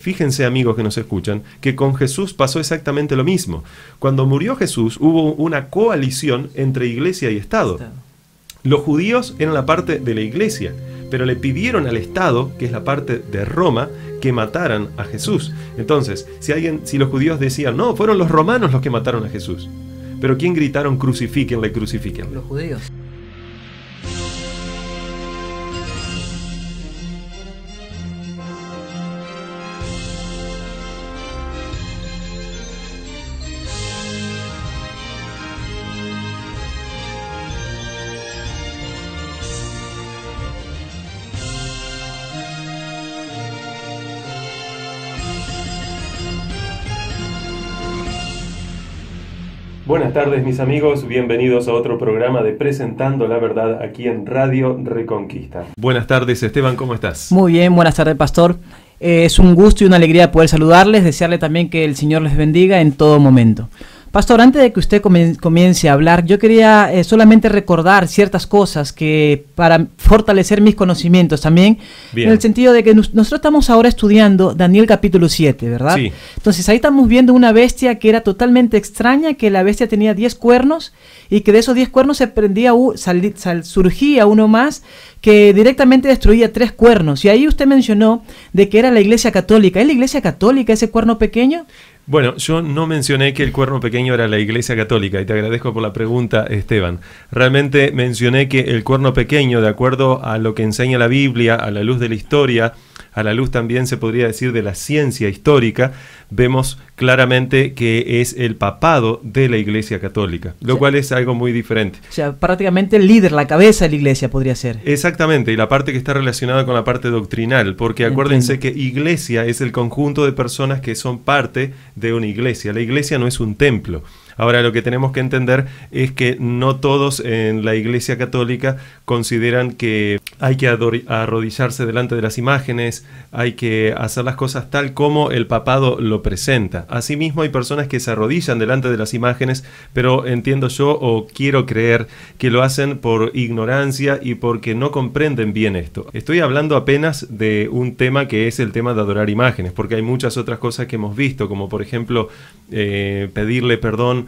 Fíjense amigos que nos escuchan, que con Jesús pasó exactamente lo mismo. Cuando murió Jesús hubo una coalición entre iglesia y Estado. Los judíos eran la parte de la iglesia, pero le pidieron al Estado, que es la parte de Roma, que mataran a Jesús. Entonces, si alguien, si los judíos decían, no, fueron los romanos los que mataron a Jesús. Pero ¿quién gritaron crucifíquenle, crucifíquenle? Los judíos. Buenas tardes mis amigos, bienvenidos a otro programa de Presentando la Verdad aquí en Radio Reconquista. Buenas tardes Esteban, ¿cómo estás? Muy bien, buenas tardes Pastor. Eh, es un gusto y una alegría poder saludarles, desearle también que el Señor les bendiga en todo momento. Pastor, antes de que usted comience a hablar, yo quería eh, solamente recordar ciertas cosas que para fortalecer mis conocimientos también, en el sentido de que nosotros estamos ahora estudiando Daniel capítulo 7, ¿verdad? Sí. Entonces ahí estamos viendo una bestia que era totalmente extraña, que la bestia tenía 10 cuernos y que de esos 10 cuernos se prendía, surgía uno más que directamente destruía tres cuernos. Y ahí usted mencionó de que era la iglesia católica. ¿Es la iglesia católica ese cuerno pequeño? Bueno, yo no mencioné que el cuerno pequeño era la Iglesia Católica y te agradezco por la pregunta, Esteban. Realmente mencioné que el cuerno pequeño, de acuerdo a lo que enseña la Biblia, a la luz de la historia, a la luz también se podría decir de la ciencia histórica, vemos claramente que es el papado de la Iglesia Católica, lo cual es algo muy diferente. O sea, prácticamente el líder, la cabeza de la Iglesia podría ser. Exactamente, y la parte que está relacionada con la parte doctrinal, porque acuérdense que Iglesia es el conjunto de personas que son parte de una iglesia. La iglesia no es un templo. Ahora, lo que tenemos que entender es que no todos en la Iglesia Católica consideran que hay que arrodillarse delante de las imágenes, hay que hacer las cosas tal como el papado lo presenta. Asimismo, hay personas que se arrodillan delante de las imágenes, pero entiendo yo o quiero creer que lo hacen por ignorancia y porque no comprenden bien esto. Estoy hablando apenas de un tema que es el tema de adorar imágenes, porque hay muchas otras cosas que hemos visto, como por ejemplo eh, pedirle perdón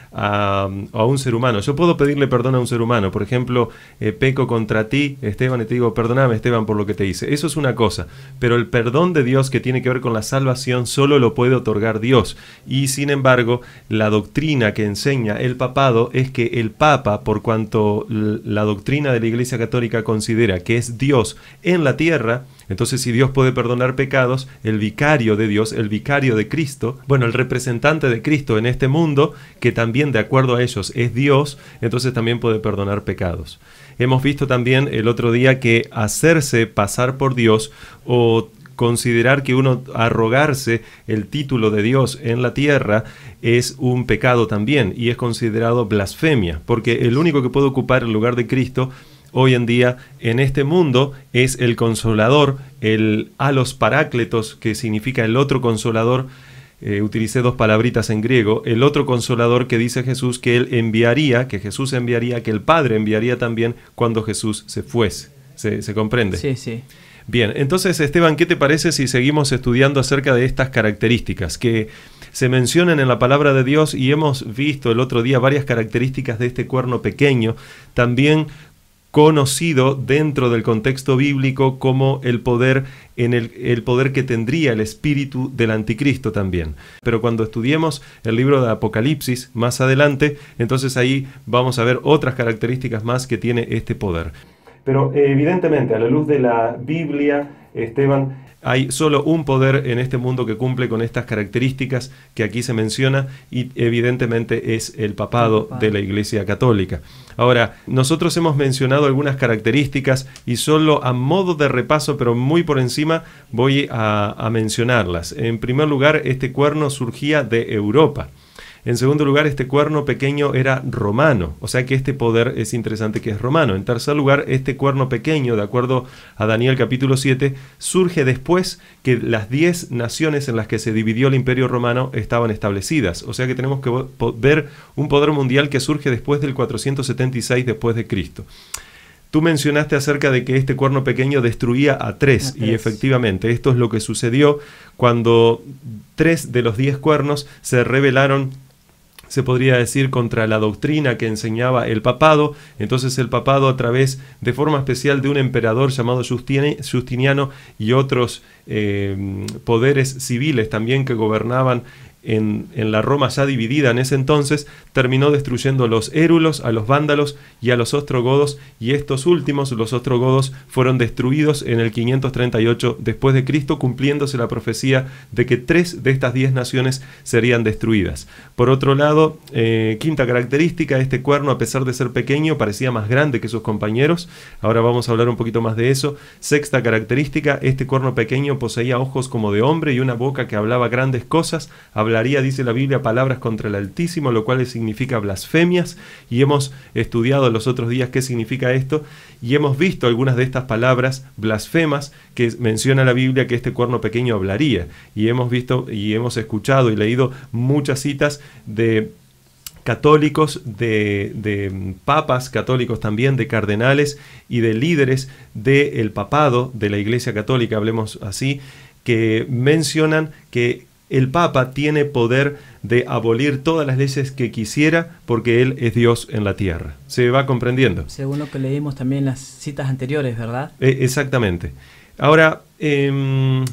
a, un ser humano. Yo puedo pedirle perdón a un ser humano. Por ejemplo, eh, peco contra ti, Esteban, y te digo, perdóname, Esteban, por lo que te hice. Eso es una cosa. Pero el perdón de Dios que tiene que ver con la salvación solo lo puede otorgar Dios. Y sin embargo, la doctrina que enseña el papado es que el papa, por cuanto la doctrina de la Iglesia Católica considera que es Dios en la tierra, entonces, si Dios puede perdonar pecados, el vicario de Dios, el vicario de Cristo, bueno, el representante de Cristo en este mundo, que también de acuerdo a ellos es Dios, entonces también puede perdonar pecados. Hemos visto también el otro día que hacerse pasar por Dios o considerar que uno arrogarse el título de Dios en la tierra es un pecado también y es considerado blasfemia, porque el único que puede ocupar el lugar de Cristo hoy en día en este mundo es el consolador, el a los parácletos que significa el otro consolador eh, utilicé dos palabritas en griego, el otro consolador que dice Jesús que él enviaría, que Jesús enviaría, que el Padre enviaría también cuando Jesús se fuese. ¿Se, se comprende? Sí, sí. Bien, entonces Esteban, ¿qué te parece si seguimos estudiando acerca de estas características que se mencionan en la palabra de Dios y hemos visto el otro día varias características de este cuerno pequeño, también conocido dentro del contexto bíblico como el poder en el, poder que tendría el espíritu del anticristo también. Pero cuando estudiemos el libro de Apocalipsis más adelante, entonces ahí vamos a ver otras características más que tiene este poder. Pero eh, evidentemente a la luz de la Biblia, Esteban, hay solo un poder en este mundo que cumple con estas características que aquí se menciona y evidentemente es el papado de la Iglesia Católica. Ahora, nosotros hemos mencionado algunas características y solo a modo de repaso, pero muy por encima, voy a, a mencionarlas. En primer lugar, este cuerno surgía de Europa. En segundo lugar, este cuerno pequeño era romano, o sea que este poder es interesante que es romano. En tercer lugar, este cuerno pequeño, de acuerdo a Daniel capítulo 7, surge después que las 10 naciones en las que se dividió el imperio romano estaban establecidas, o sea que tenemos que ver un poder mundial que surge después del 476 después de Cristo. Tú mencionaste acerca de que este cuerno pequeño destruía a tres, y efectivamente esto es lo que sucedió cuando tres de los diez cuernos se rebelaron se podría decir, contra la doctrina que enseñaba el papado. Entonces el papado a través de forma especial de un emperador llamado Justiniano y otros eh, poderes civiles también que gobernaban en, la Roma ya dividida en ese entonces, terminó destruyendo a los érulos, a los vándalos y a los ostrogodos, y estos últimos, los ostrogodos, fueron destruidos en el 538 después de Cristo, cumpliéndose la profecía de que tres de estas diez naciones serían destruidas. Por otro lado, eh, quinta característica, este cuerno, a pesar de ser pequeño, parecía más grande que sus compañeros. Ahora vamos a hablar un poquito más de eso. Sexta característica, este cuerno pequeño poseía ojos como de hombre y una boca que hablaba grandes cosas hablaría, dice la Biblia, palabras contra el Altísimo, lo cual significa blasfemias, y hemos estudiado los otros días qué significa esto, y hemos visto algunas de estas palabras blasfemas que menciona la Biblia que este cuerno pequeño hablaría, y hemos visto y hemos escuchado y leído muchas citas de católicos, de, papas católicos también, de cardenales y de líderes del papado de la Iglesia Católica, hablemos así, que mencionan que el Papa tiene poder de abolir todas las leyes que quisiera porque él es Dios en la tierra. ¿Se va comprendiendo? Según lo que leímos también en las citas anteriores, ¿verdad? Eh, exactamente. Ahora, em,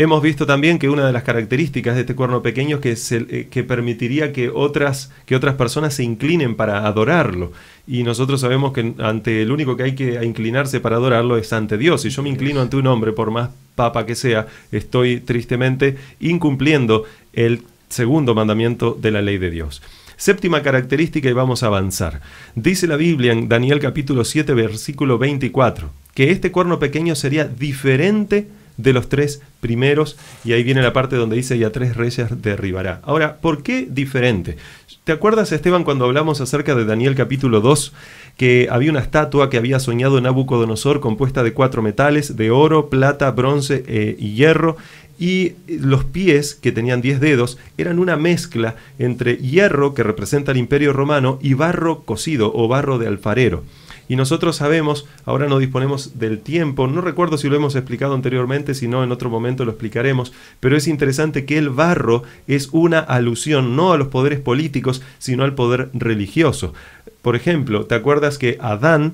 Hemos visto también que una de las características de este cuerno pequeño es que, eh, que permitiría que otras, que otras personas se inclinen para adorarlo. Y nosotros sabemos que ante el único que hay que inclinarse para adorarlo es ante Dios. Y yo me inclino ante un hombre, por más papa que sea, estoy tristemente incumpliendo el segundo mandamiento de la ley de Dios. Séptima característica y vamos a avanzar. Dice la Biblia en Daniel capítulo 7 versículo 24 que este cuerno pequeño sería diferente de los tres primeros, y ahí viene la parte donde dice, ya tres reyes derribará. Ahora, ¿por qué diferente? ¿Te acuerdas, Esteban, cuando hablamos acerca de Daniel capítulo 2, que había una estatua que había soñado Nabucodonosor compuesta de cuatro metales, de oro, plata, bronce eh, y hierro, y los pies, que tenían 10 dedos, eran una mezcla entre hierro, que representa el imperio romano, y barro cocido o barro de alfarero. Y nosotros sabemos, ahora no disponemos del tiempo, no recuerdo si lo hemos explicado anteriormente, si no en otro momento lo explicaremos, pero es interesante que el barro es una alusión no a los poderes políticos, sino al poder religioso. Por ejemplo, ¿te acuerdas que Adán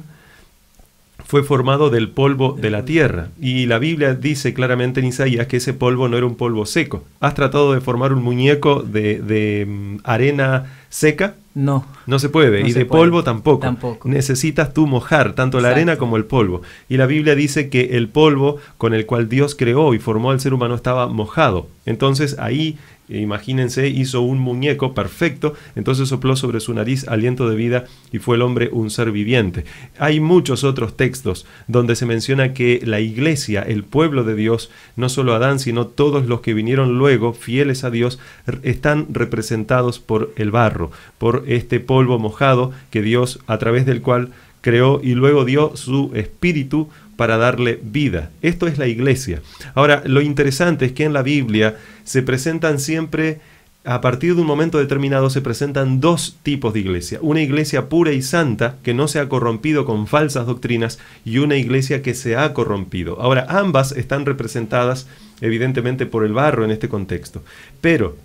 fue formado del polvo de la tierra. Y la Biblia dice claramente en Isaías que ese polvo no era un polvo seco. ¿Has tratado de formar un muñeco de, mm, arena seca? No. No se puede. y de polvo tampoco. Necesitas tú mojar tanto la arena como el polvo. Y la Biblia dice que el polvo con el cual Dios creó y formó al ser humano estaba mojado. Entonces ahí, imagínense, hizo un muñeco perfecto, entonces sopló sobre su nariz aliento de vida y fue el hombre un ser viviente. Hay muchos otros textos donde se menciona que la iglesia, el pueblo de Dios, no solo Adán, sino todos los que vinieron luego, fieles a Dios, están representados por el barro, por este polvo mojado que Dios a través del cual creó y luego dio su espíritu para darle vida. Esto es la iglesia. Ahora, lo interesante es que en la Biblia se presentan siempre a partir de un momento determinado se presentan dos tipos de iglesia. Una iglesia pura y santa que no se ha corrompido con falsas doctrinas y una iglesia que se ha corrompido. Ahora, ambas están representadas evidentemente por el barro en este contexto. Pero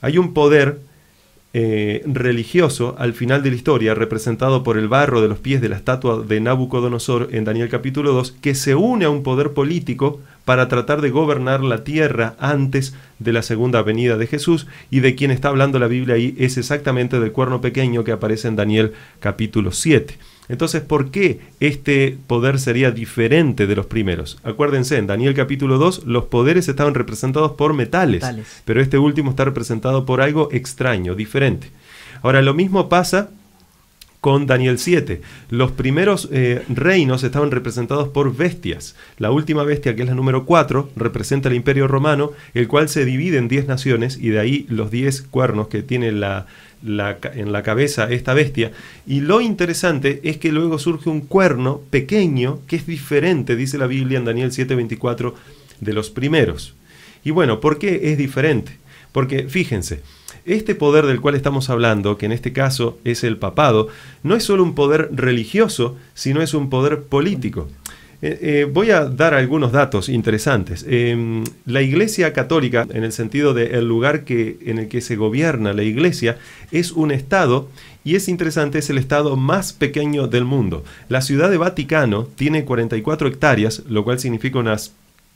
hay un poder eh, religioso al final de la historia, representado por el barro de los pies de la estatua de Nabucodonosor en Daniel capítulo 2, que se une a un poder político para tratar de gobernar la tierra antes de la segunda venida de Jesús y de quien está hablando la Biblia ahí es exactamente del cuerno pequeño que aparece en Daniel capítulo 7. Entonces, ¿por qué este poder sería diferente de los primeros? Acuérdense, en Daniel capítulo 2, los poderes estaban representados por metales, pero este último está representado por algo extraño, diferente. Ahora, lo mismo pasa con Daniel 7. Los primeros eh, reinos estaban representados por bestias. La última bestia, que es la número 4, representa el imperio romano, el cual se divide en 10 naciones y de ahí los 10 cuernos que tiene la, en la cabeza esta bestia. Y lo interesante es que luego surge un cuerno pequeño que es diferente, dice la Biblia en Daniel 7:24, de los primeros. Y bueno, ¿por qué es diferente? Porque fíjense, este poder del cual estamos hablando, que en este caso es el papado, no es solo un poder religioso, sino es un poder político. Eh, eh, voy a dar algunos datos interesantes. Eh, la Iglesia Católica, en el sentido del el lugar que, en el que se gobierna la Iglesia, es un Estado y es interesante, es el Estado más pequeño del mundo. La ciudad de Vaticano tiene 44 hectáreas, lo cual significa unas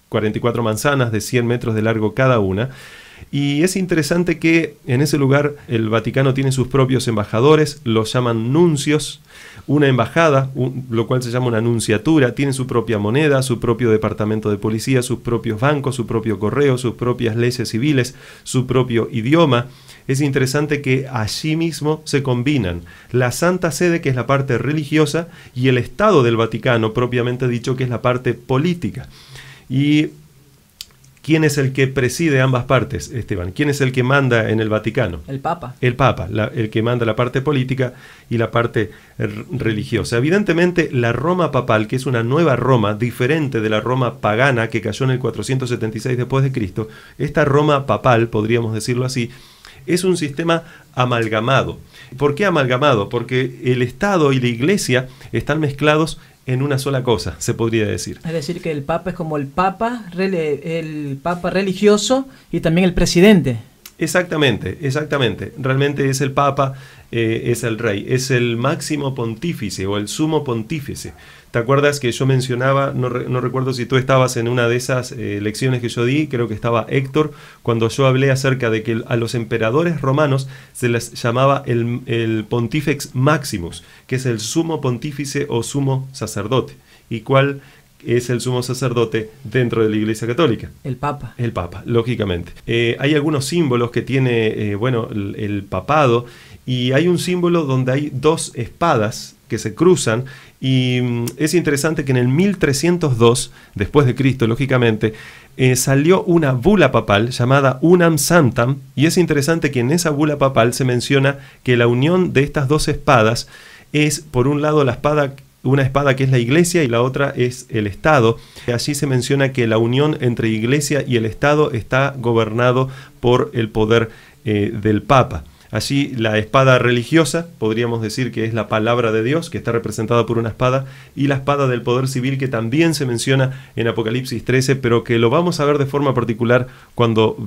44 manzanas de 100 metros de largo cada una. Y es interesante que en ese lugar el Vaticano tiene sus propios embajadores, los llaman nuncios, una embajada, lo cual se llama una nunciatura, tiene su propia moneda, su propio departamento de policía, sus propios bancos, su propio correo, sus propias leyes civiles, su propio idioma. Es interesante que allí mismo se combinan la Santa Sede, que es la parte religiosa, y el Estado del Vaticano, propiamente dicho, que es la parte política. Y ¿Quién es el que preside ambas partes, Esteban? ¿Quién es el que manda en el Vaticano? El Papa. El Papa, el que manda la parte política y la parte religiosa. Evidentemente, la Roma papal, que es una nueva Roma, diferente de la Roma pagana que cayó en el 476 después de Cristo, esta Roma papal, podríamos decirlo así, es un sistema amalgamado. ¿Por qué amalgamado? Porque el Estado y la Iglesia están mezclados en una sola cosa, se podría decir. Es decir, que el Papa es como el Papa, el Papa religioso y también el presidente. Exactamente, exactamente. Realmente es el Papa, eh, es el rey, es el máximo pontífice o el sumo pontífice. ¿Te acuerdas que yo mencionaba, no, recuerdo si tú estabas en una de esas eh, lecciones que yo di, creo que estaba Héctor, cuando yo hablé acerca de que a los emperadores romanos se les llamaba el, el pontífex maximus, que es el sumo pontífice o sumo sacerdote, y cuál es el sumo sacerdote dentro de la Iglesia Católica. El Papa. El Papa, lógicamente. Eh, hay algunos símbolos que tiene, eh, bueno, el papado, y hay un símbolo donde hay dos espadas que se cruzan y mm, es interesante que en el 1302, después de Cristo, lógicamente, eh, salió una bula papal llamada Unam Santam, y es interesante que en esa bula papal se menciona que la unión de estas dos espadas es, por un lado, la espada una espada que es la iglesia y la otra es el Estado. Allí se menciona que la unión entre iglesia y el Estado está gobernado por el poder eh, del Papa. Allí la espada religiosa, podríamos decir que es la palabra de Dios, que está representada por una espada, y la espada del poder civil que también se menciona en Apocalipsis 13, pero que lo vamos a ver de forma particular cuando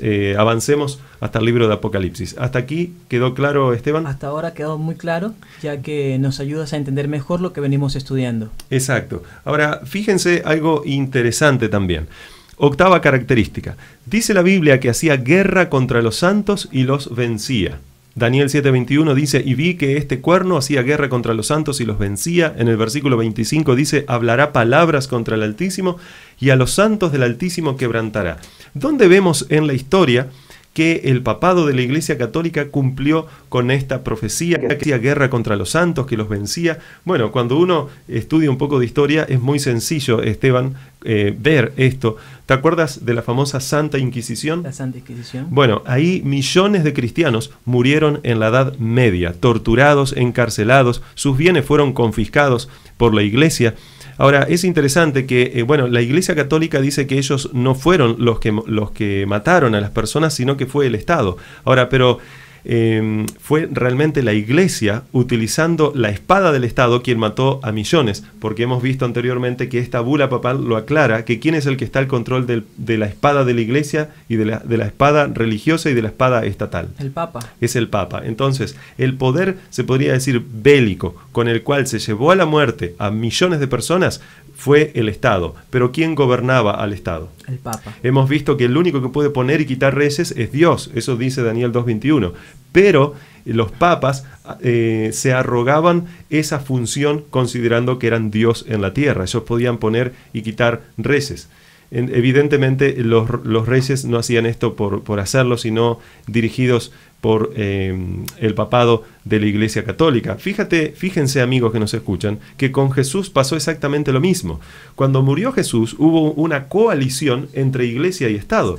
eh, avancemos hasta el libro de Apocalipsis. ¿Hasta aquí quedó claro, Esteban? Hasta ahora quedó muy claro, ya que nos ayudas a entender mejor lo que venimos estudiando. Exacto. Ahora, fíjense algo interesante también. Octava característica. Dice la Biblia que hacía guerra contra los santos y los vencía. Daniel 7:21 dice, y vi que este cuerno hacía guerra contra los santos y los vencía. En el versículo 25 dice, hablará palabras contra el Altísimo y a los santos del Altísimo quebrantará. ¿Dónde vemos en la historia que el papado de la Iglesia Católica cumplió con esta profecía, que hacía guerra contra los santos, que los vencía? Bueno, cuando uno estudia un poco de historia es muy sencillo, Esteban, eh, ver esto. ¿Te acuerdas de la famosa Santa Inquisición? La Santa Inquisición. Bueno, ahí millones de cristianos murieron en la Edad Media, torturados, encarcelados, sus bienes fueron confiscados por la Iglesia. Ahora, es interesante que, eh, bueno, la Iglesia Católica dice que ellos no fueron los que, los que mataron a las personas, sino que fue el Estado. Ahora, pero Em, fue realmente la iglesia utilizando la espada del Estado quien mató a millones, porque hemos visto anteriormente que esta bula papal lo aclara, que quién es el que está al control de la espada de la iglesia y de la espada religiosa y de la espada estatal. El Papa. Es el Papa. Entonces, el poder, se podría decir, bélico, con el cual se llevó a la muerte a millones de personas, fue el Estado. Pero ¿quién gobernaba al Estado? El Papa. Hemos visto que el único que puede poner y quitar reyes es Dios, eso dice Daniel 2.21. Pero los papas eh, se arrogaban esa función considerando que eran Dios en la tierra, ellos podían poner y quitar reyes. evidentemente los, los, reyes no hacían esto por, por hacerlo, sino dirigidos por em, el papado de la Iglesia Católica. Fíjate, fíjense amigos que nos escuchan, que con Jesús pasó exactamente lo mismo. Cuando murió Jesús hubo una coalición entre Iglesia y Estado.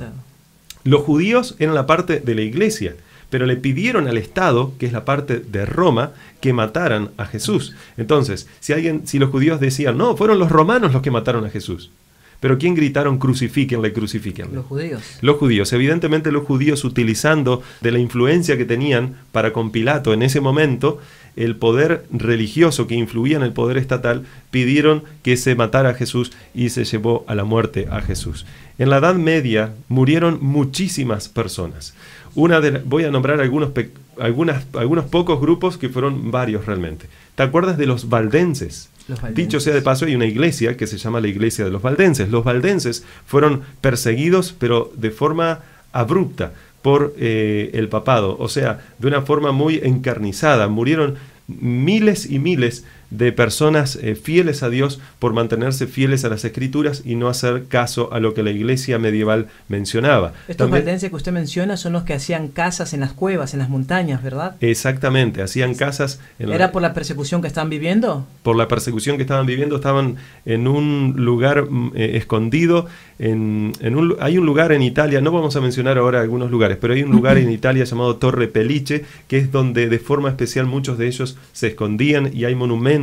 Los judíos eran la parte de la Iglesia, pero le pidieron al Estado, que es la parte de Roma, que mataran a Jesús. Entonces, si alguien, si los judíos decían, no, fueron los romanos los que mataron a Jesús. Pero ¿quién gritaron crucifíquenle, crucifíquenle? Los judíos. Los judíos. Evidentemente los judíos utilizando de la influencia que tenían para con Pilato en ese momento, el poder religioso que influía en el poder estatal, pidieron que se matara a Jesús y se llevó a la muerte a Jesús. En la Edad Media murieron muchísimas personas. Una de voy a nombrar algunos, algunos pocos grupos que fueron varios realmente. ¿Te acuerdas de los valdenses? Dicho sea de paso, hay una iglesia que se llama la iglesia de los valdenses. Los valdenses fueron perseguidos, pero de forma abrupta por eh, el papado, o sea, de una forma muy encarnizada. Murieron miles y miles de personas eh, fieles a Dios por mantenerse fieles a las escrituras y no hacer caso a lo que la iglesia medieval mencionaba. Estos que usted menciona son los que hacían casas en las cuevas, en las montañas, ¿verdad? Exactamente, hacían casas. ¿Era por la persecución que estaban viviendo? Por la persecución que estaban viviendo, estaban en un lugar mm, eh, escondido. En, hay un lugar en Italia, no vamos a mencionar ahora algunos lugares, pero hay un lugar en Italia llamado Torre Pelice que es donde de forma especial muchos de ellos se escondían y hay monumentos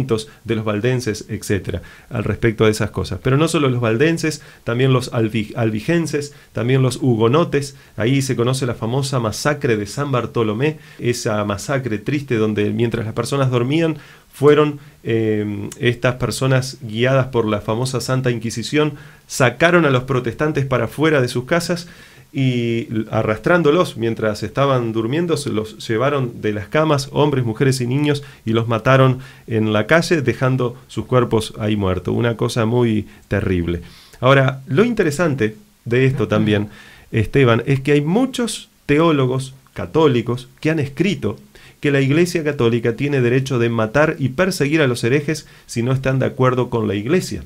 de los valdenses, etcétera Al respecto de esas cosas. Pero no solo los valdenses, también los albigenses, también los hugonotes. Ahí se conoce la famosa masacre de San Bartolomé, esa masacre triste donde mientras las personas dormían, fueron em, estas personas guiadas por la famosa Santa Inquisición, sacaron a los protestantes para fuera de sus casas y arrastrándolos mientras estaban durmiendo, se los llevaron de las camas, hombres, mujeres y niños, y los mataron en la calle, dejando sus cuerpos ahí muertos. Una cosa muy terrible. Ahora, lo interesante de esto también, Esteban, es que hay muchos teólogos católicos que han escrito que la Iglesia Católica tiene derecho de matar y perseguir a los herejes si no están de acuerdo con la Iglesia.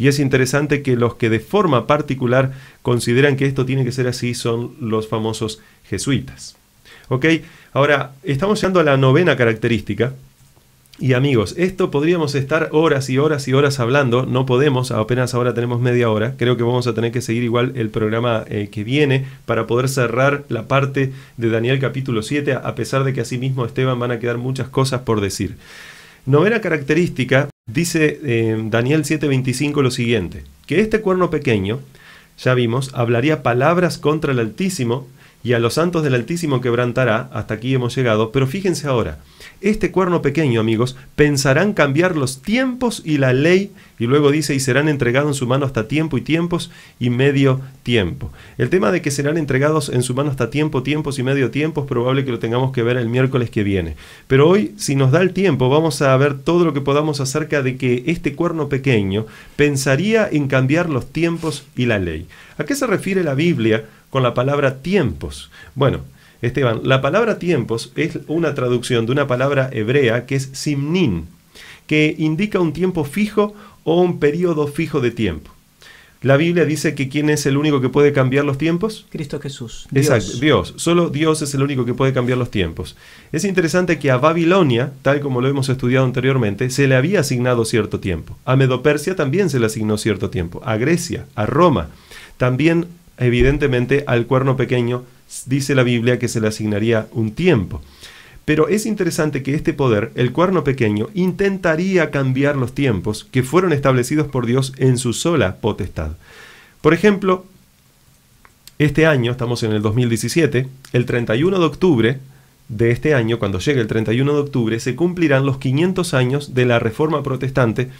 Y es interesante que los que de forma particular consideran que esto tiene que ser así son los famosos jesuitas. ¿Ok? Ahora, estamos llegando a la novena característica. Y amigos, esto podríamos estar horas y horas y horas hablando, no podemos, apenas ahora tenemos media hora, creo que vamos a tener que seguir igual el programa eh, que viene para poder cerrar la parte de Daniel capítulo 7, a pesar de que mismo, Esteban van a quedar muchas cosas por decir. Novena característica Dice eh, Daniel 7:25 lo siguiente, que este cuerno pequeño, ya vimos, hablaría palabras contra el Altísimo, y a los santos del Altísimo quebrantará, hasta aquí hemos llegado, pero fíjense ahora, este cuerno pequeño, amigos, pensarán cambiar los tiempos y la ley, y luego dice, y serán entregados en su mano hasta tiempo y tiempos y medio tiempo. El tema de que serán entregados en su mano hasta tiempo, tiempos y medio tiempo es probable que lo tengamos que ver el miércoles que viene. Pero hoy, si nos da el tiempo, vamos a ver todo lo que podamos acerca de que este cuerno pequeño pensaría en cambiar los tiempos y la ley. ¿A qué se refiere la Biblia? con la palabra tiempos. Bueno, Esteban, la palabra tiempos es una traducción de una palabra hebrea que es simnin, que indica un tiempo fijo o un periodo fijo de tiempo. La Biblia dice que quién es el único que puede cambiar los tiempos? Cristo Jesús. Exacto, Dios. Solo Dios es el único que puede cambiar los tiempos. Es interesante que a Babilonia, tal como lo hemos estudiado anteriormente, se le había asignado cierto tiempo. A Medopersia también se le asignó cierto tiempo. A Grecia, a Roma. También evidentemente al cuerno pequeño dice la Biblia que se le asignaría un tiempo. Pero es interesante que este poder, el cuerno pequeño, intentaría cambiar los tiempos que fueron establecidos por Dios en su sola potestad. Por ejemplo, este año, estamos en el 2017, el 31 de octubre de este año, cuando llegue el 31 de octubre, se cumplirán los 500 años de la Reforma Protestante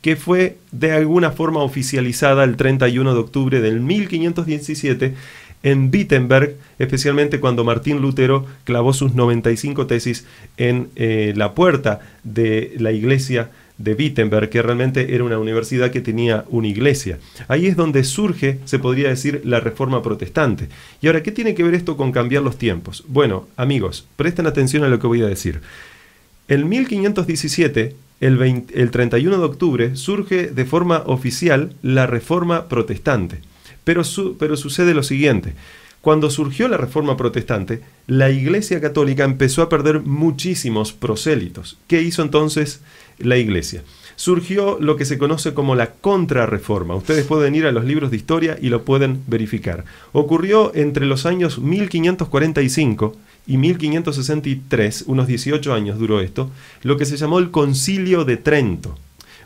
que fue de alguna forma oficializada el 31 de octubre del 1517 en Wittenberg, especialmente cuando Martín Lutero clavó sus 95 tesis en eh, la puerta de la iglesia de Wittenberg, que realmente era una universidad que tenía una iglesia. Ahí es donde surge, se podría decir, la reforma protestante. Y ahora, ¿qué tiene que ver esto con cambiar los tiempos? Bueno, amigos, presten atención a lo que voy a decir. En 1517, el, 31 de octubre surge de forma oficial la reforma protestante. Pero, pero sucede lo siguiente. Cuando surgió la reforma protestante, la Iglesia Católica empezó a perder muchísimos prosélitos. ¿Qué hizo entonces la Iglesia? Surgió lo que se conoce como la contrarreforma. Ustedes pueden ir a los libros de historia y lo pueden verificar. Ocurrió entre los años 1545 y 1563, unos 18 años duró esto, lo que se llamó el Concilio de Trento.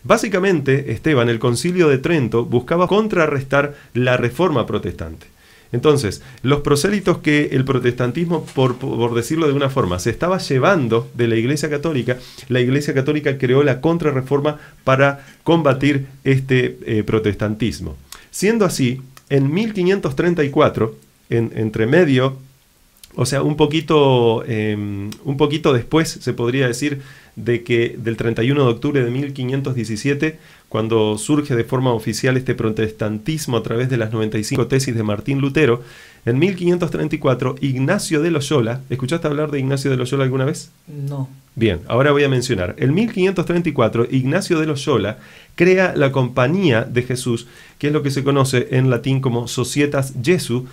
Básicamente, Esteban, el Concilio de Trento buscaba contrarrestar la reforma protestante. Entonces, los prosélitos que el protestantismo, por, decirlo de una forma, se estaba llevando de la Iglesia Católica, la Iglesia Católica creó la contrarreforma para combatir este eh, protestantismo. Siendo así, en 1534, entre medio o sea, un poquito, eh, un poquito después, se podría decir, de que del 31 de octubre de 1517, cuando surge de forma oficial este protestantismo a través de las 95 tesis de Martín Lutero, en 1534 Ignacio de Loyola, ¿escuchaste hablar de Ignacio de Loyola alguna vez? No. Bien, ahora voy a mencionar. En 1534 Ignacio de Loyola crea la Compañía de Jesús, que es lo que se conoce en latín como Societas Jesu,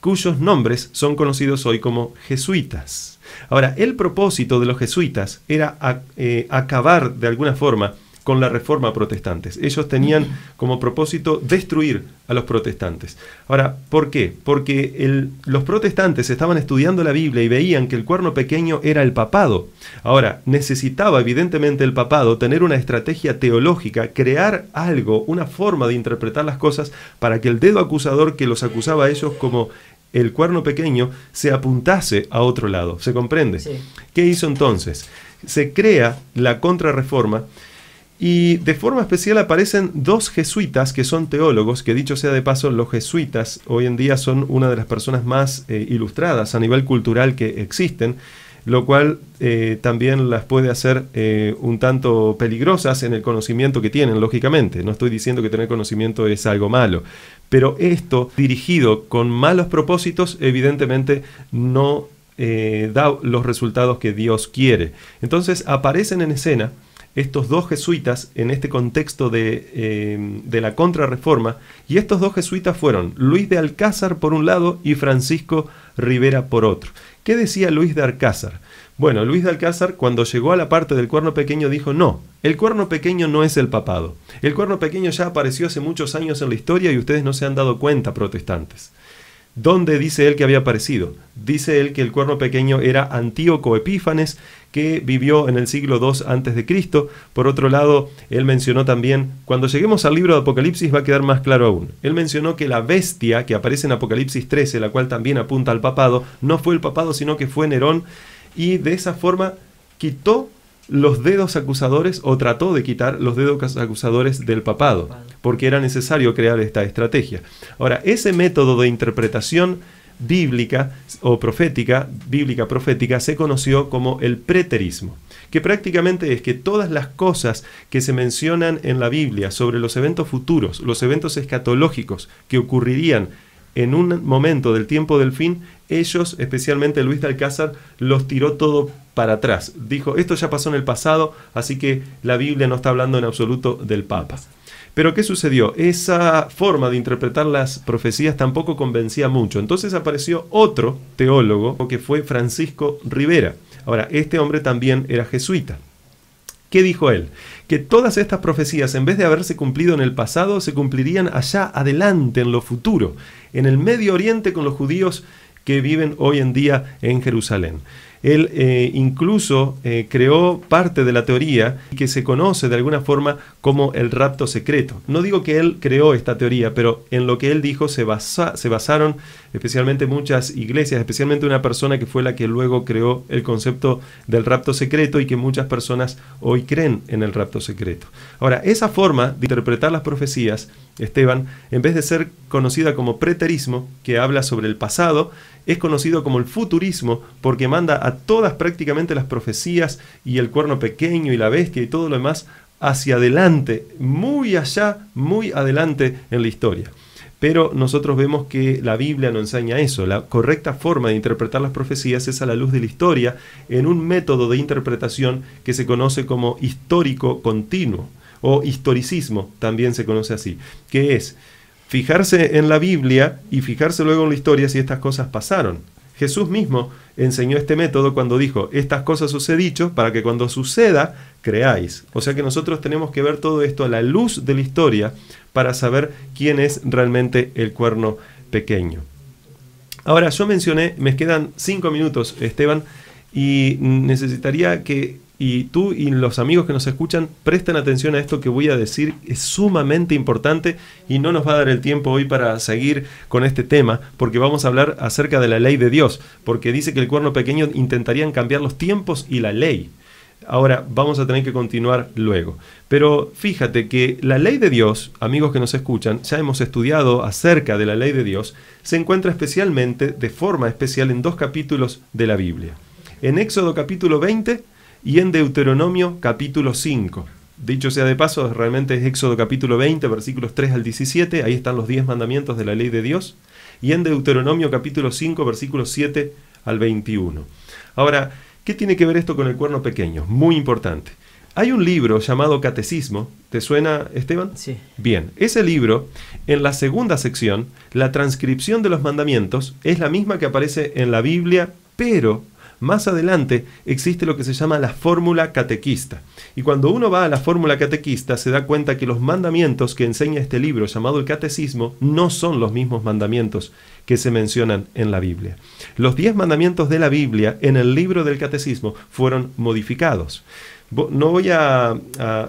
cuyos nombres son conocidos hoy como jesuitas. Ahora, el propósito de los jesuitas era eh, acabar de alguna forma con la reforma protestantes. Ellos tenían como propósito destruir a los protestantes. Ahora, ¿por qué? Porque los protestantes estaban estudiando la Biblia y veían que el cuerno pequeño era el papado. Ahora, necesitaba evidentemente el papado tener una estrategia teológica, crear algo, una forma de interpretar las cosas para que el dedo acusador que los acusaba a ellos como el cuerno pequeño se apuntase a otro lado. ¿Se comprende? ¿Qué hizo entonces? Se crea la contrarreforma y de forma especial aparecen dos jesuitas que son teólogos, que dicho sea de paso, los jesuitas hoy en día son una de las personas más eh, ilustradas a nivel cultural que existen, lo cual eh, también las puede hacer eh, un tanto peligrosas en el conocimiento que tienen, lógicamente. No estoy diciendo que tener conocimiento es algo malo, pero esto dirigido con malos propósitos evidentemente no da los resultados que Dios quiere. Entonces aparecen en escena estos dos jesuitas en este contexto eh, de, la contrarreforma, y estos dos jesuitas fueron Luis de Alcázar por un lado y Francisco Rivera por otro. ¿Qué decía Luis de Alcázar? Bueno, Luis de Alcázar cuando llegó a la parte del cuerno pequeño dijo, no, el cuerno pequeño no es el papado. El cuerno pequeño ya apareció hace muchos años en la historia y ustedes no se han dado cuenta, protestantes. ¿Dónde dice él que había aparecido? Dice él que el cuerno pequeño era Antíoco Epífanes, que vivió en el siglo II antes de Cristo. Por otro lado, él mencionó también, cuando lleguemos al libro de Apocalipsis va a quedar más claro aún. Él mencionó que la bestia que aparece en Apocalipsis 13, la cual también apunta al papado, no fue el papado, sino que fue Nerón, y de esa forma quitó los dedos acusadores o trató de quitar los dedos acusadores del papado, porque era necesario crear esta estrategia. Ahora, ese método de interpretación bíblica o profética, bíblica profética, se conoció como el preterismo, que prácticamente es que todas las cosas que se mencionan en la Biblia sobre los eventos futuros, los eventos escatológicos que ocurrirían en un momento del tiempo del fin, ellos, especialmente Luis de Alcázar, los tiró todo para atrás. Dijo, esto ya pasó en el pasado, así que la Biblia no está hablando en absoluto del Papa. Pero ¿qué sucedió? Esa forma de interpretar las profecías tampoco convencía mucho. Entonces apareció otro teólogo que fue Francisco Rivera. Ahora, este hombre también era jesuita. ¿Qué dijo él? Que todas estas profecías, en vez de haberse cumplido en el pasado, se cumplirían allá adelante, en lo futuro, en el Medio Oriente con los judíos que viven hoy en día en Jerusalén. Él eh, incluso eh, creó parte de la teoría que se conoce de alguna forma como el rapto secreto. No digo que él creó esta teoría, pero en lo que él dijo se basaron especialmente muchas iglesias, especialmente una persona que fue la que luego creó el concepto del rapto secreto y que muchas personas hoy creen en el rapto secreto. Ahora, esa forma de interpretar las profecías, Esteban, en vez de ser conocida como preterismo, que habla sobre el pasado, es conocido como el futurismo porque manda a todas prácticamente las profecías y el cuerno pequeño y la bestia y todo lo demás hacia adelante, muy allá, muy adelante en la historia. Pero nosotros vemos que la Biblia no enseña eso. La correcta forma de interpretar las profecías es a la luz de la historia, en un método de interpretación que se conoce como histórico continuo o historicismo, también se conoce así, que es fijarse en la Biblia y fijarse luego en la historia si estas cosas pasaron. Jesús mismo enseñó este método cuando dijo, estas cosas os he dicho para que cuando suceda creáis. O sea que nosotros tenemos que ver todo esto a la luz de la historia para saber quién es realmente el cuerno pequeño. Ahora, yo mencioné, me quedan cinco minutos, Esteban, y necesitaría que y tú y los amigos que nos escuchan presten atención a esto que voy a decir, es sumamente importante y no nos va a dar el tiempo hoy para seguir con este tema, porque vamos a hablar acerca de la ley de Dios, porque dice que el cuerno pequeño intentarían cambiar los tiempos y la ley. Ahora vamos a tener que continuar luego. Pero fíjate que la ley de Dios, amigos que nos escuchan, ya hemos estudiado acerca de la ley de Dios, se encuentra especialmente, de forma especial, en dos capítulos de la Biblia. En Éxodo capítulo 20, y en Deuteronomio capítulo 5. Dicho sea de paso, realmente es Éxodo capítulo 20, versículos 3 al 17, ahí están los 10 mandamientos de la ley de Dios, y en Deuteronomio capítulo 5, versículos 7 al 21. Ahora, ¿qué tiene que ver esto con el cuerno pequeño? Muy importante. Hay un libro llamado Catecismo, ¿te suena Esteban? Sí. Bien, ese libro, en la segunda sección, la transcripción de los mandamientos es la misma que aparece en la Biblia, pero más adelante existe lo que se llama la fórmula catequista. Y cuando uno va a la fórmula catequista se da cuenta que los mandamientos que enseña este libro llamado el catecismo no son los mismos mandamientos que se mencionan en la Biblia. Los diez mandamientos de la Biblia en el libro del catecismo fueron modificados. No voy a...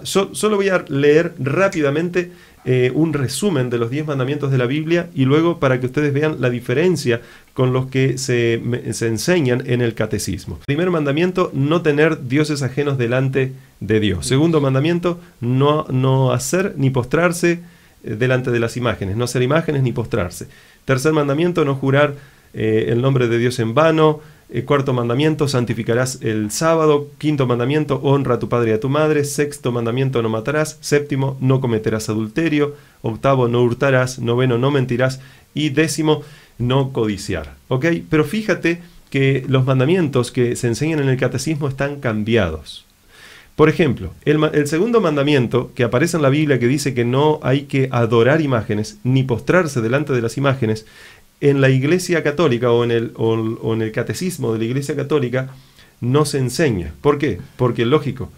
solo voy a leer rápidamente eh, un resumen de los diez mandamientos de la Biblia y luego para que ustedes vean la diferencia con los que se, enseñan en el catecismo. Primer mandamiento, no tener dioses ajenos delante de Dios. Segundo mandamiento, no, hacer ni postrarse eh, delante de las imágenes, no hacer imágenes ni postrarse. Tercer mandamiento, no jurar eh, el nombre de Dios en vano. Eh, cuarto mandamiento, santificarás el sábado. Quinto mandamiento, honra a tu padre y a tu madre. Sexto mandamiento, no matarás. Séptimo, no cometerás adulterio. Octavo, no hurtarás. Noveno, no mentirás. Y décimo, no codiciar. ¿Ok? Pero fíjate que los mandamientos que se enseñan en el catecismo están cambiados. Por ejemplo, el, segundo mandamiento que aparece en la Biblia que dice que no hay que adorar imágenes ni postrarse delante de las imágenes, en la Iglesia Católica o en el, en el catecismo de la Iglesia Católica no se enseña. ¿Por qué? Porque lógico,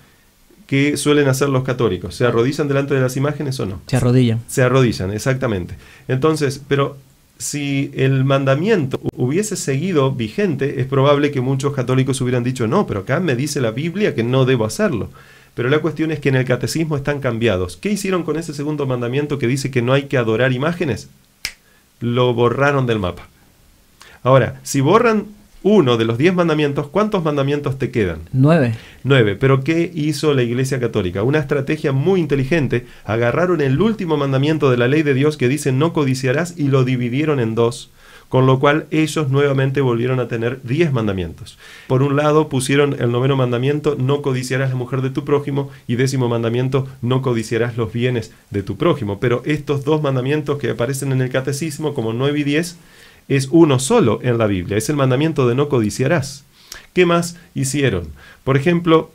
¿Qué suelen hacer los católicos? ¿Se arrodillan delante de las imágenes o no? Se arrodillan. Se arrodillan, exactamente. Entonces, pero si el mandamiento hubiese seguido vigente, es probable que muchos católicos hubieran dicho, no, pero acá me dice la Biblia que no debo hacerlo. Pero la cuestión es que en el catecismo están cambiados. ¿Qué hicieron con ese segundo mandamiento que dice que no hay que adorar imágenes? lo borraron del mapa. Ahora, si borran uno de los diez mandamientos, ¿cuántos mandamientos te quedan? Nueve. Nueve. Pero ¿qué hizo la Iglesia Católica? Una estrategia muy inteligente. Agarraron el último mandamiento de la ley de Dios que dice no codiciarás y lo dividieron en dos con lo cual ellos nuevamente volvieron a tener diez mandamientos. Por un lado pusieron el noveno mandamiento, no codiciarás la mujer de tu prójimo, y décimo mandamiento, no codiciarás los bienes de tu prójimo. Pero estos dos mandamientos que aparecen en el catecismo como 9 y 10 es uno solo en la Biblia, es el mandamiento de no codiciarás. ¿Qué más hicieron? Por ejemplo,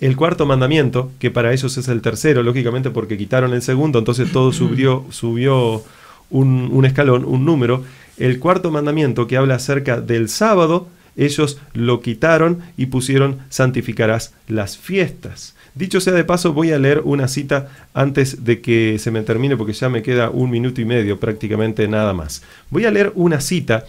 el cuarto mandamiento, que para ellos es el tercero, lógicamente porque quitaron el segundo, entonces todo subió, subió un, un escalón, un número. El cuarto mandamiento que habla acerca del sábado, ellos lo quitaron y pusieron santificarás las fiestas. Dicho sea de paso, voy a leer una cita antes de que se me termine porque ya me queda un minuto y medio prácticamente nada más. Voy a leer una cita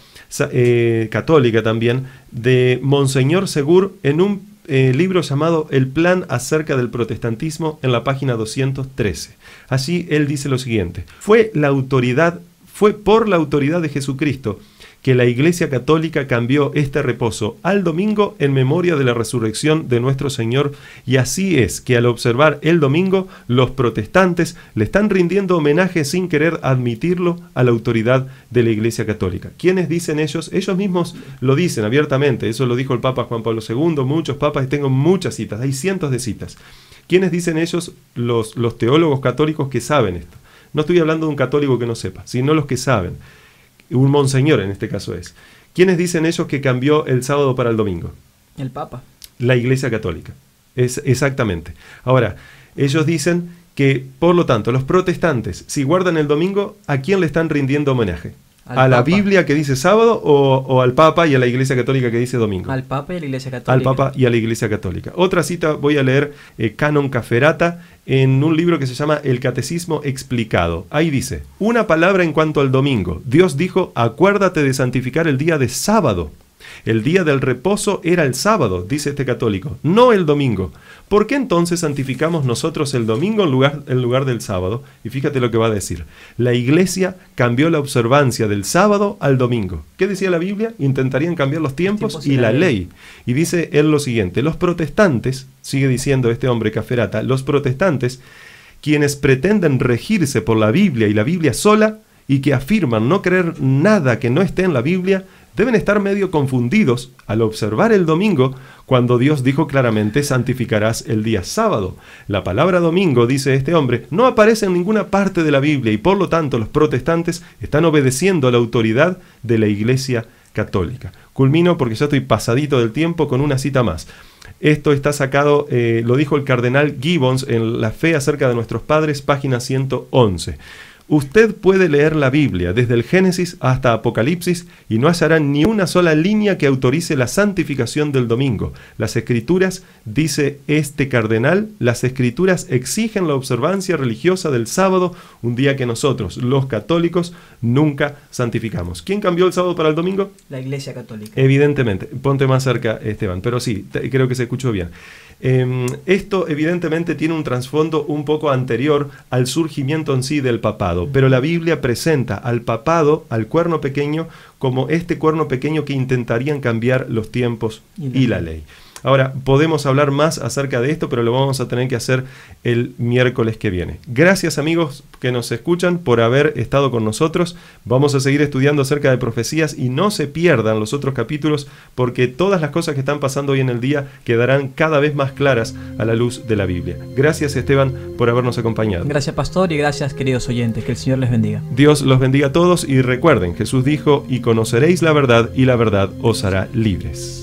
eh, católica también de Monseñor Segur en un eh, libro llamado El plan acerca del protestantismo en la página 213. así él dice lo siguiente, fue la autoridad fue por la autoridad de Jesucristo que la Iglesia Católica cambió este reposo al domingo en memoria de la resurrección de nuestro Señor y así es que al observar el domingo los protestantes le están rindiendo homenaje sin querer admitirlo a la autoridad de la Iglesia Católica. ¿Quiénes dicen ellos? Ellos mismos lo dicen abiertamente, eso lo dijo el Papa Juan Pablo II, muchos papas y tengo muchas citas, hay cientos de citas. ¿Quiénes dicen ellos los, los teólogos católicos que saben esto? No estoy hablando de un católico que no sepa, sino los que saben. Un monseñor en este caso es. ¿Quiénes dicen ellos que cambió el sábado para el domingo? El Papa. La Iglesia Católica. Es exactamente. Ahora, ellos dicen que, por lo tanto, los protestantes, si guardan el domingo, ¿a quién le están rindiendo homenaje? a la Biblia que dice sábado o, al Papa y a la Iglesia Católica que dice domingo. Al Papa y a la Iglesia Católica. Al Papa y a la Iglesia Católica. Otra cita voy a leer eh, Canon Caferata en un libro que se llama El Catecismo Explicado. Ahí dice, una palabra en cuanto al domingo. Dios dijo, acuérdate de santificar el día de sábado el día del reposo era el sábado, dice este católico, no el domingo. ¿Por qué entonces santificamos nosotros el domingo en lugar, del sábado? Y fíjate lo que va a decir. La iglesia cambió la observancia del sábado al domingo. ¿Qué decía la Biblia? Intentarían cambiar los tiempos, y la ley. ley. Y dice él lo siguiente, los protestantes, sigue diciendo este hombre caferata, los protestantes, quienes pretenden regirse por la Biblia y la Biblia sola, y que afirman no creer nada que no esté en la Biblia, deben estar medio confundidos al observar el domingo cuando Dios dijo claramente santificarás el día sábado. La palabra domingo, dice este hombre, no aparece en ninguna parte de la Biblia y por lo tanto los protestantes están obedeciendo a la autoridad de la Iglesia católica. Culmino porque ya estoy pasadito del tiempo con una cita más. Esto está sacado, eh, lo dijo el cardenal Gibbons en La fe acerca de nuestros padres, página 111. Usted puede leer la Biblia desde el Génesis hasta Apocalipsis y no hallará ni una sola línea que autorice la santificación del domingo. Las escrituras, dice este cardenal, las escrituras exigen la observancia religiosa del sábado, un día que nosotros, los católicos, nunca santificamos. ¿Quién cambió el sábado para el domingo? La Iglesia Católica. Evidentemente. Ponte más cerca, Esteban. Pero sí, creo que se escuchó bien. Em, esto evidentemente tiene un trasfondo un poco anterior al surgimiento en sí del papado, pero la Biblia presenta al papado, al cuerno pequeño, como este cuerno pequeño que intentarían cambiar los tiempos y la, ley. Ahora, podemos hablar más acerca de esto, pero lo vamos a tener que hacer el miércoles que viene. Gracias amigos que nos escuchan por haber estado con nosotros. Vamos a seguir estudiando acerca de profecías y no se pierdan los otros capítulos porque todas las cosas que están pasando hoy en el día quedarán cada vez más claras a la luz de la Biblia. Gracias Esteban por habernos acompañado. Gracias Pastor y gracias queridos oyentes. Que el Señor les bendiga. Dios los bendiga a todos y recuerden, Jesús dijo, y conoceréis la verdad y la verdad os hará libres.